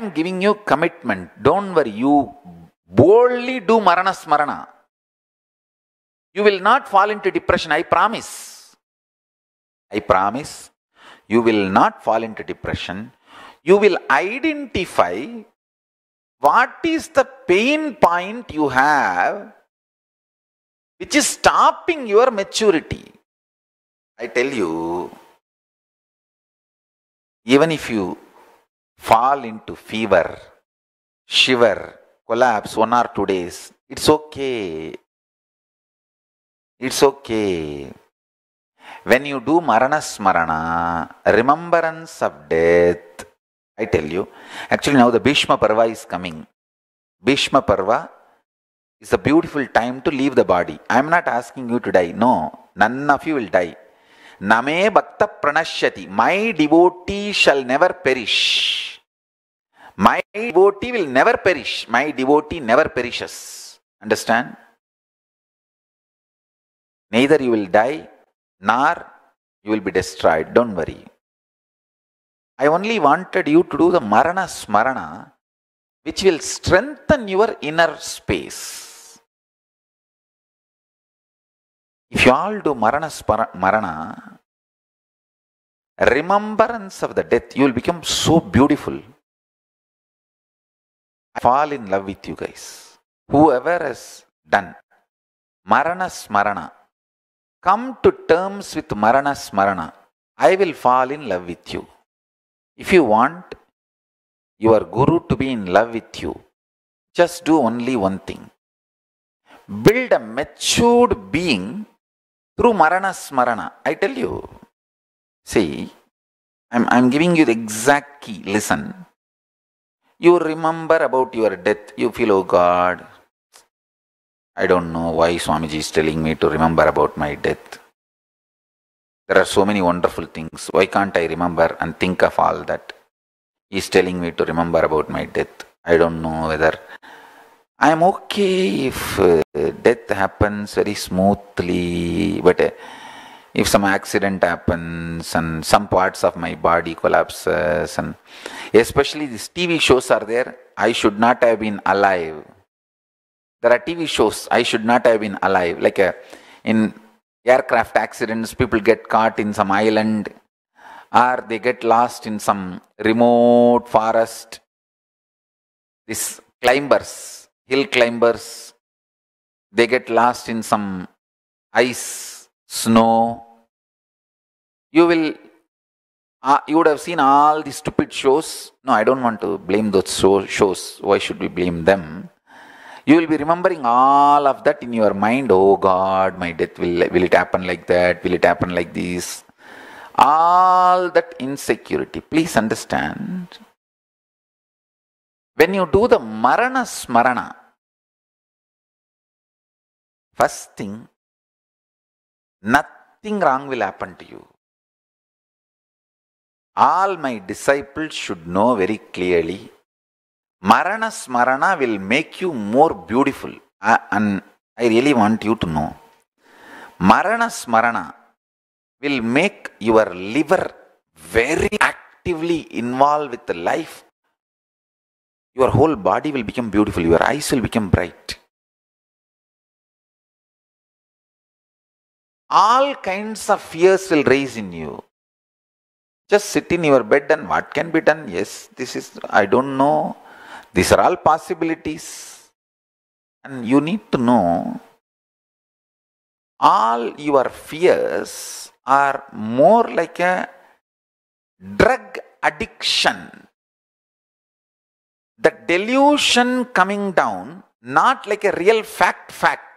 I'm giving you commitment. Don't worry. You boldly do marana smarana. You will not fall into depression. I promise. I promise. You will not fall into depression. You will identify what is the pain point you have which is stopping your maturity. I tell you, even if you fall into fever, shiver, collapse one or two days. It's okay. It's okay. When you do marana smarana, remembrance of death, I tell you, actually now the Bhishma Parva is coming. Bhishma Parva is a beautiful time to leave the body. I am not asking you to die. No, none of you will die. Name Bhakta Pranashyati. My devotee shall never perish. My devotee will never perish. My devotee never perishes. Understand? Neither you will die nor you will be destroyed. Don't worry. I only wanted you to do the Marana Smarana, which will strengthen your inner space. If you all do Marana Smarana, remembrance of the death, you will become so beautiful. I fall in love with you guys. Whoever has done Marana Smarana, come to terms with Marana Smarana. I will fall in love with you. If you want your Guru to be in love with you, just do only one thing. Build a matured being through Marana Smarana. I tell you. See, I'm, I'm giving you the exact key. Listen you remember about your death, you feel, oh God, I don't know why Swamiji is telling me to remember about my death. There are so many wonderful things. Why can't I remember and think of all that? He is telling me to remember about my death. I don't know whether I am okay if uh, death happens very smoothly, but uh, if some accident happens and some parts of my body collapses and especially these tv shows are there i should not have been alive there are tv shows i should not have been alive like uh, in aircraft accidents people get caught in some island or they get lost in some remote forest these climbers hill climbers they get lost in some ice snow. You will, uh, you would have seen all the stupid shows. No, I don't want to blame those shows. Why should we blame them? You will be remembering all of that in your mind. Oh God, my death will will it happen like that? Will it happen like this? All that insecurity. Please understand. When you do the marana smarana, first thing nothing wrong will happen to you. All my disciples should know very clearly Marana Smarana will make you more beautiful. Uh, and I really want you to know Marana Smarana will make your liver very actively involved with the life. Your whole body will become beautiful, your eyes will become bright. all kinds of fears will rise in you. Just sit in your bed and what can be done? Yes, this is, I don't know. These are all possibilities. And you need to know all your fears are more like a drug addiction. The delusion coming down, not like a real fact fact